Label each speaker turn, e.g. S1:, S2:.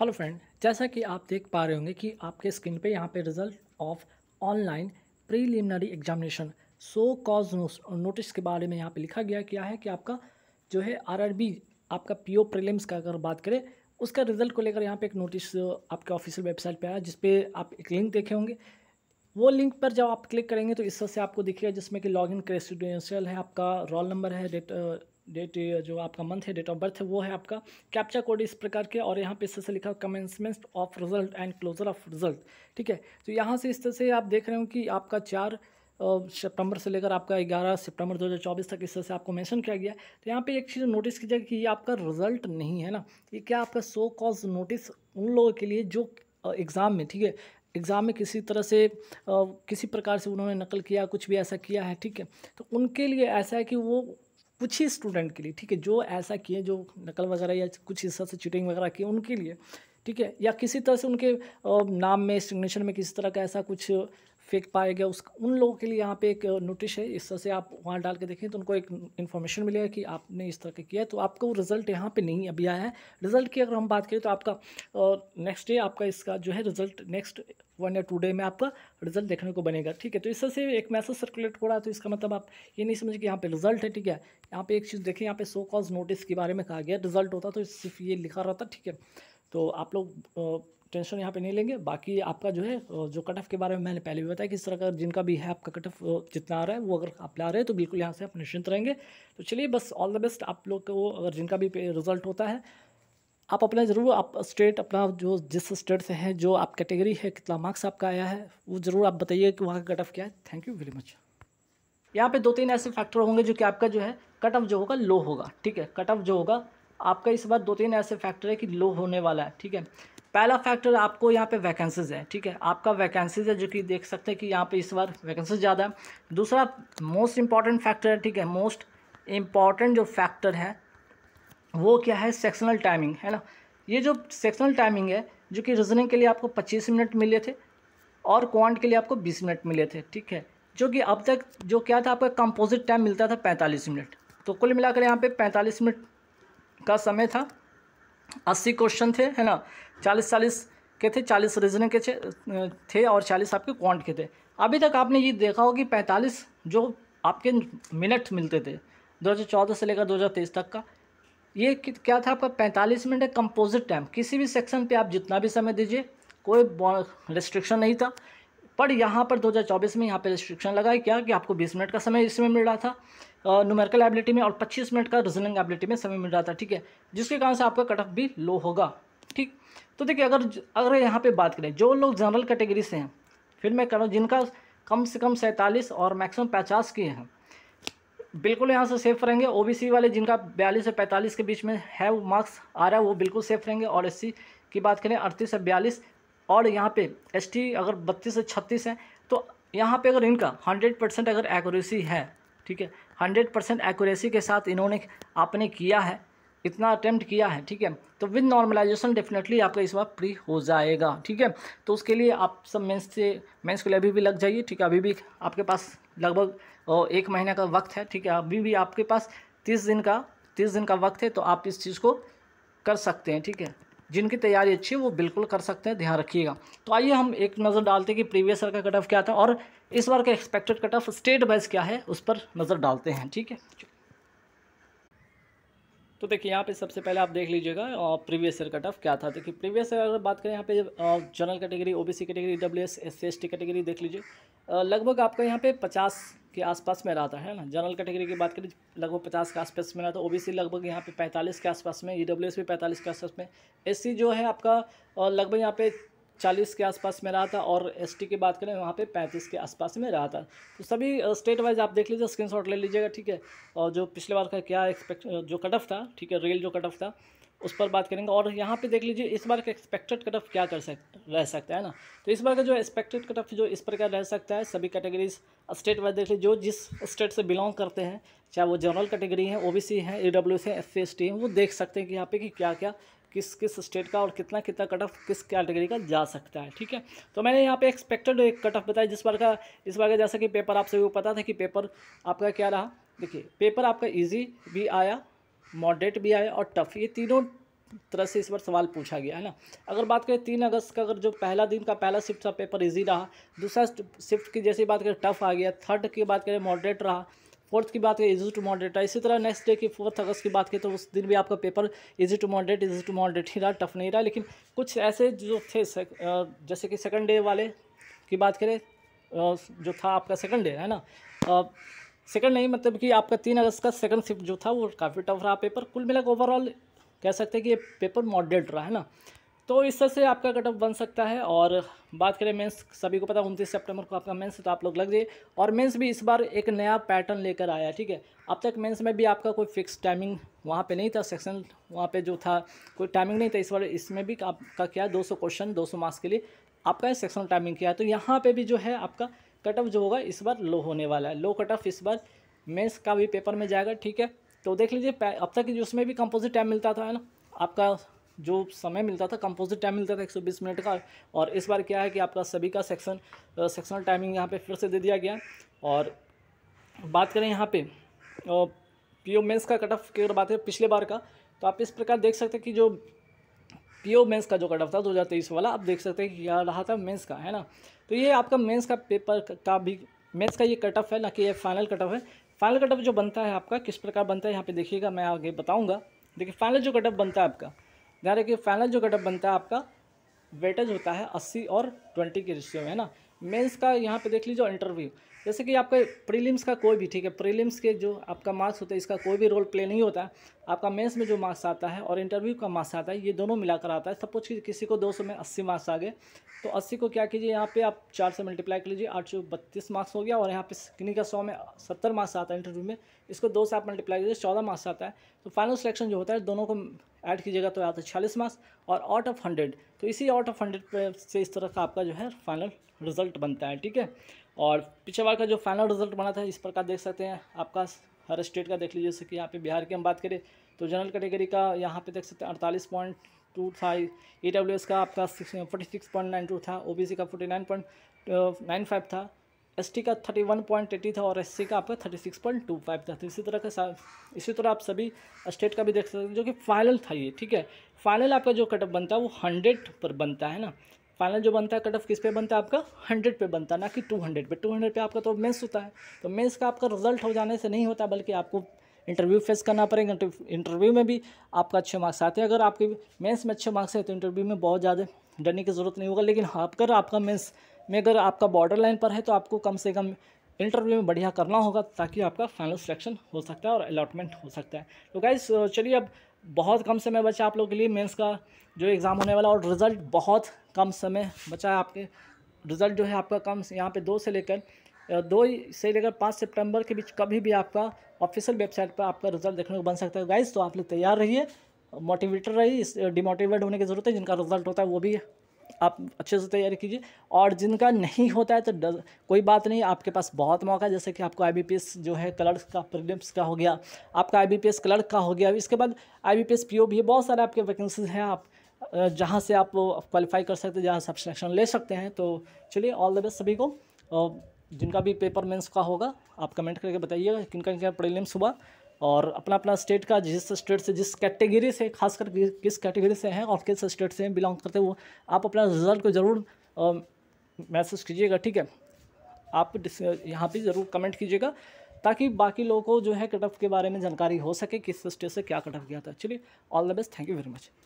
S1: hello friend जैसा कि आप देख पा रहे होंगे कि आपके स्क्रीन पे यहाँ पे result of online preliminary examination show cause notice के बारे में यहाँ पे लिखा गया क्या है कि आपका जो है आरआरबी आपका पीओ प्रीलिम्स का अगर बात करें उसका रिजल्ट को लेकर यहाँ पे एक नोटिस uh, आपके ऑफिशियल वेबसाइट पर आया जिसपे आप एक लिंक देखे होंगे वो लिंक पर जब आप क्लिक करेंगे तो इस तरह से आपको दिखेगा जिसमें कि इन क्रेसिडेंशियल है आपका रोल नंबर है डेट डेट uh, जो आपका मंथ है डेट ऑफ बर्थ है वो है आपका कैप्चा कोड इस प्रकार के और यहाँ पे इस तरह से लिखा commencement of result and closure of result ठीक है तो यहाँ से इस तरह से आप देख रहे हो कि आपका चार सितंबर से लेकर आपका 11 सितंबर 2024 तक इस तरह से आपको मेंशन किया गया तो यहाँ पे एक चीज़ नोटिस की जाएगी कि ये आपका रिजल्ट नहीं है ना ये क्या आपका सो कॉज नोटिस उन लोगों के लिए जो एग्ज़ाम में ठीक है एग्ज़ाम में किसी तरह से आ, किसी प्रकार से उन्होंने नकल किया कुछ भी ऐसा किया है ठीक है तो उनके लिए ऐसा है कि वो कुछ ही स्टूडेंट के लिए ठीक है जो ऐसा किए जो नकल वगैरह या कुछ हिस्सा से चीटिंग वगैरह किए उनके लिए ठीक है या किसी तरह से उनके नाम में सिग्नेचर में किसी तरह का ऐसा कुछ फेक पाया गया उस उन लोगों के लिए यहाँ पे एक नोटिस है इस तरह से आप वहाँ डाल के देखें तो उनको एक इन्फॉर्मेशन मिलेगा कि आपने इस तरह का किया है तो आपका वो रिजल्ट यहाँ पे नहीं अभी आया है रिजल्ट की अगर हम बात करें तो आपका नेक्स्ट डे आपका इसका जो है रिजल्ट नेक्स्ट वन या टू डे में आपका रिजल्ट देखने को बनेगा ठीक है तो इससे से एक मैसेज सर्कुलेट हो रहा है तो इसका मतलब आप ये नहीं समझे कि यहाँ पे रिजल्ट है ठीक है यहाँ पे एक चीज़ देखें यहाँ पे सो कॉज नोटिस के बारे में कहा गया रिजल्ट होता तो सिर्फ ये लिखा रहता ठीक है तो आप लोग टेंशन यहाँ पे नहीं लेंगे बाकी आपका जो है जो कट ऑफ के बारे में मैंने पहले भी बताया कि इस तरह का जिनका भी है आपका कट ऑफ जितना आ रहा है वो अगर आप ला रहे हैं तो बिल्कुल यहाँ से आप निश्चिंत रहेंगे तो चलिए बस ऑल द बेस्ट आप लोग को अगर जिनका भी रिजल्ट होता है आप अपना ज़रूर आप स्टेट अपना जो जिस स्टेट से हैं जो आप कैटेगरी है कितना मार्क्स आपका आया है वो ज़रूर आप बताइए कि वहाँ का कट ऑफ क्या है थैंक यू वेरी मच यहाँ पे दो तीन ऐसे फैक्टर होंगे जो कि आपका जो है कट ऑफ जो होगा लो होगा ठीक है कट ऑफ जो होगा आपका इस बार दो तीन ऐसे फैक्टर है कि लो होने वाला है ठीक है पहला फैक्टर आपको यहाँ पे वैकेंसीज है ठीक है आपका वैकेंसीज है जो कि देख सकते हैं कि यहाँ पे इस बार वैकेंसीज ज़्यादा है दूसरा मोस्ट इंपॉर्टेंट फैक्टर है ठीक है मोस्ट इम्पॉर्टेंट जो फैक्टर है वो क्या है सेक्शनल टाइमिंग है ना ये जो सेक्शनल टाइमिंग है जो कि रीजनिंग के लिए आपको पच्चीस मिनट मिले थे और क्वांट के लिए आपको बीस मिनट मिले थे ठीक है जो कि अब तक जो क्या था आपका कंपोजिट टाइम मिलता था पैंतालीस मिनट तो कुल मिलाकर यहाँ पे पैंतालीस मिनट का समय था अस्सी क्वेश्चन थे है ना चालीस चालीस के थे चालीस रीजनिंग के थे और चालीस आपके क्वांट के थे अभी तक आपने ये देखा हो कि पैंतालीस जो आपके मिनट मिलते थे दो से लेकर दो तक का ये क्या था आपका पैंतालीस मिनट है कंपोजिट टाइम किसी भी सेक्शन पे आप जितना भी समय दीजिए कोई रिस्ट्रिक्शन नहीं था पर यहाँ पर 2024 में यहाँ पे रिस्ट्रिक्शन लगा है क्या कि आपको 20 मिनट का समय इसमें मिल रहा था न्यूमेरिकल एबिलिटी में और 25 मिनट का रीजनिंग एबिलिटी में समय मिल रहा था ठीक है जिसके कारण से आपका कट ऑफ भी लो होगा ठीक तो देखिए अगर अगर यहाँ पर बात करें जो लोग जनरल कैटेगरी से हैं फिर मैं कह रहा हूँ जिनका कम से कम सैंतालीस और मैक्सिमम पचास के हैं बिल्कुल यहाँ से सेफ रहेंगे ओबीसी वाले जिनका बयालीस से पैंतालीस के बीच में है वो मार्क्स आ रहा है वो बिल्कुल सेफ रहेंगे और एससी की बात करें अड़तीस से बयालीस और यहाँ पे एसटी अगर बत्तीस से छत्तीस है तो यहाँ पे अगर इनका हंड्रेड परसेंट अगर एक्यूरेसी है ठीक है हंड्रेड परसेंट एक्यूरेसी के साथ इन्होंने आपने किया है इतना अटैम्प्ट किया है ठीक है तो विद नॉर्मलाइजेशन डेफिनेटली आपका इस बार प्री हो जाएगा ठीक है तो उसके लिए आप सब मेंस से मेंस के लिए अभी भी लग जाइए ठीक है अभी भी आपके पास लगभग और एक महीने का वक्त है ठीक है अभी भी आपके पास तीस दिन का तीस दिन का वक्त है तो आप इस चीज़ को कर सकते हैं ठीक है जिनकी तैयारी अच्छी है वो बिल्कुल कर सकते हैं ध्यान रखिएगा तो आइए हम एक नज़र डालते हैं कि प्रीवियस ईयर का कट ऑफ क्या था और इस बार का expected cut off state wise क्या है उस पर नज़र डालते हैं ठीक है तो देखिए यहाँ पे सबसे पहले आप देख लीजिएगा और प्रीवियस ईयर कट ऑफ क्या था देखिए प्रीवियस ईयर अगर बात करें यहाँ पे general category OBC category W S S C category देख लीजिए लगभग आपका यहाँ पे पचास के आसपास में रहा था है ना जनरल कैटेगरी की बात करें लगभग पचास के आसपास में रहा था ओबीसी लगभग यहाँ पे पैंतालीस के आसपास में ई डब्ल्यू एस भी पैंतालीस के आसपास में सी जो है आपका लगभग यहाँ पे चालीस के आसपास में रहा था और एसटी की बात करें वहाँ पे पैंतीस के आसपास में रहा था तो सभी स्टेट वाइज आप देख लीजिए स्क्रीनशॉट ले लीजिएगा ठीक है और जो पिछले बार का क्या एक्सपेक्ट जो कट ऑफ था ठीक है रेल जो कट ऑफ था उस पर बात करेंगे और यहाँ पे देख लीजिए इस बार का एक्सपेक्टेड कट ऑफ क्या कर सक रह सकता है ना तो इस बार का जो एक्सपेक्टेड कट ऑफ जो इस प्रकार रह सकता है सभी कैटेगरीज स्टेट वाइज देख लीजिए जो जिस स्टेट से बिलोंग करते हैं चाहे वो जनरल कैटेगरी है ओबीसी है ई डब्ल्यू सी है एस सी एस टी वो देख सकते हैं कि यहाँ पे कि क्या क्या किस किस स्टेट का और कितना कितना कट ऑफ किस कैटेगरी का जा सकता है ठीक है तो मैंने यहाँ पे एक्सपेक्टेड एक कट ऑफ बताया जिस बार का इस बार का जैसा कि पेपर आप सभी को पता था कि पेपर आपका क्या रहा देखिए पेपर आपका इजी भी आया मॉडरेट भी आए और टफ ये तीनों तरह से इस बार सवाल पूछा गया है ना अगर बात करें तीन अगस्त का अगर जो पहला दिन का पहला शिफ्ट था पेपर इजी रहा दूसरा शिफ्ट की जैसी बात करें टफ आ गया थर्ड की बात करें मॉडरेट रहा फोर्थ की बात करें इजी टू मॉडरेट रहा इसी तरह नेक्स्ट डे की फोर्थ अगस्त की बात करें तो उस दिन भी आपका paper easy to moderate easy to moderate ही रहा टफ नहीं रहा लेकिन कुछ ऐसे जो थे जैसे कि सेकंड डे वाले की बात करें जो था आपका सेकंड डे है ना सेकंड नहीं मतलब कि आपका तीन अगस्त का सेकंड शिफ्ट जो था वो काफ़ी टफ रहा पेपर कुल मिलाकर ओवरऑल कह सकते हैं कि ये पेपर मॉडरेट रहा है ना तो इस तरह से आपका कटअप बन सकता है और बात करें मेंस सभी को पता है उनतीस सेप्टेम्बर को आपका मेंस तो आप लोग लग जाइए और मेंस भी इस बार एक नया पैटर्न लेकर आया ठीक है अब तक मेंस में भी आपका कोई फिक्स टाइमिंग वहाँ पे नहीं था सेक्शन वहाँ पे जो था कोई टाइमिंग नहीं था इस बार इसमें भी आपका क्या है दो क्वेश्चन दो मार्क्स के लिए आपका सेक्शनल टाइमिंग किया है तो यहाँ पर भी जो है आपका कट ऑफ जो होगा इस बार लो होने वाला है लो कट ऑफ इस बार मेंस का भी पेपर में जाएगा ठीक है तो देख लीजिए अब तक उसमें भी कंपोजिट टाइम मिलता था है ना आपका जो समय मिलता था कंपोजिट टाइम मिलता था 120 मिनट का और इस बार क्या है कि आपका सभी का सेक्शन सेक्शनल टाइमिंग यहाँ पे फिर से दे दिया गया और बात करें यहाँ पे पी ओ मेन्स का कट ऑफ की अगर बात है पिछले बार का तो आप इस प्रकार देख सकते हैं कि जो पीओ मेंस का जो कट ऑफ था तेईस वाला आप देख सकते हैं यह रहा था मेंस का है ना तो ये आपका मेंस का पेपर का भी मेंस का ये कट ऑफ है ना कि ये फाइनल कट ऑफ है फाइनल कट ऑफ जो बनता है आपका किस प्रकार बनता है यहाँ पे देखिएगा मैं आगे बताऊँगा देखिए फाइनल जो कट ऑफ बनता है आपका ध्यान रखिए फाइनल जो कट ऑफ बनता है आपका वेटेज होता है अस्सी और ट्वेंटी के रिश्ते में है ना मेन्स का यहाँ पर देख लीजिए इंटरव्यू जैसे कि आपका प्रीलिम्स का कोई भी ठीक है प्रीलिम्स के जो आपका मार्क्स होता है इसका कोई भी रोल प्ले नहीं होता आपका मेंस में जो मार्क्स आता है और इंटरव्यू का मार्क्स आता है ये दोनों मिलाकर आता है सपोज कि किसी को 200 में 80 मार्क्स आ गए तो 80 को क्या कीजिए यहाँ पे आप चार से मल्टीप्लाई कर लीजिए आठ मार्क्स हो गया और यहाँ पे किन्हीं का सौ में सत्तर मार्क्स आता है इंटरव्यू में इसको दो से आप मल्टीप्लाई कीजिए चौदह मार्क्स आता है तो फाइनल सिलेक्शन जो होता है दोनों को ऐड कीजिएगा तो आता है छियालीस मार्क्स और आउट ऑफ हंड्रेड तो इसी आउट ऑफ हंड्रेड से इस तरह का आपका जो है फाइनल रिजल्ट बनता है ठीक है और पिछले बार का जो फाइनल रिजल्ट बना था इस प्रकार देख सकते हैं आपका हर स्टेट का देख लीजिए जैसे कि यहाँ पे बिहार की हम बात करें तो जनरल कैटेगरी का यहाँ पे देख सकते हैं अड़तालीस पॉइंट टू था ई डब्ल्यू एस का आपका forty six point nine two था ओ बी सी का forty nine point nine five था एस का थर्टी वन पॉइंट एटी था और एस का आपका thirty six point two five था तो इसी तरह का इसी तरह आप सभी स्टेट का भी देख सकते हैं जो कि फाइनल था ये ठीक है फाइनल आपका जो कटअप बनता है वो हंड्रेड पर बनता है ना फाइनल जो बनता है कट ऑफ किस पे बनता है आपका हंड्रेड पे बनता है ना कि टू हंड्रेड पे टू हंड्रेड पे आपका तो मेंस होता है तो मेंस का आपका रिजल्ट हो जाने से नहीं होता बल्कि आपको इंटरव्यू फेस करना पड़ेगा इंटरव्यू में भी आपका अच्छे मार्क्स आते हैं अगर आपके मेंस में अच्छे मार्क्स हैं तो इंटरव्यू में बहुत ज़्यादा डरने की ज़रूरत नहीं होगा लेकिन हाँ, अगर आपका मेन्स में अगर आपका बॉर्डर लाइन पर है तो आपको कम से कम इंटरव्यू में बढ़िया करना होगा ताकि आपका फाइनल सिलेक्शन हो सकता है और अलॉटमेंट हो सकता है तो गाइज चलिए अब बहुत कम समय बचा आप लोग के लिए मेंस का जो एग्ज़ाम होने वाला और रिज़ल्ट बहुत कम समय बचा है आपके रिज़ल्ट जो है आपका कम यहाँ पे दो से लेकर दो से लेकर पाँच सितंबर के बीच कभी भी आपका ऑफिशियल वेबसाइट पर आपका रिज़ल्ट देखने को बन सकता है गाइज तो आप लोग तैयार रहिए मोटिवेटर रहिए इस डिमोटिवेट होने की ज़रूरत है जिनका रिजल्ट होता है वो भी आप अच्छे से तैयारी कीजिए और जिनका नहीं होता है तो डर कोई बात नहीं आपके पास बहुत मौका है जैसे कि आपको आई जो है कलर्स का प्रीलिम्स का हो गया आपका आई क्लर्क का हो गया इसके बाद आई बी पी भी बहुत सारे आपके वैकेंसीज हैं आप जहाँ से आप क्वालिफाई कर सकते हैं जहाँ से आप सिलेक्शन ले सकते हैं तो चलिए ऑल द बेस्ट सभी को जिनका भी पेपर मेंस का होगा आप कमेंट करके बताइएगा किनका किनका प्रीलिम्स हुआ और अपना अपना स्टेट का जिस स्टेट से जिस कैटेगरी से खास कर किस कैटेगरी से हैं और किस स्टेट से बिलोंग करते हैं वो आप अपना रिजल्ट को ज़रूर मैसेज कीजिएगा ठीक है आप यहाँ पे ज़रूर कमेंट कीजिएगा ताकि बाकी लोगों को जो है कटअप के बारे में जानकारी हो सके किस स्टेट से क्या कटअप किया था चलिए all the best thank you very much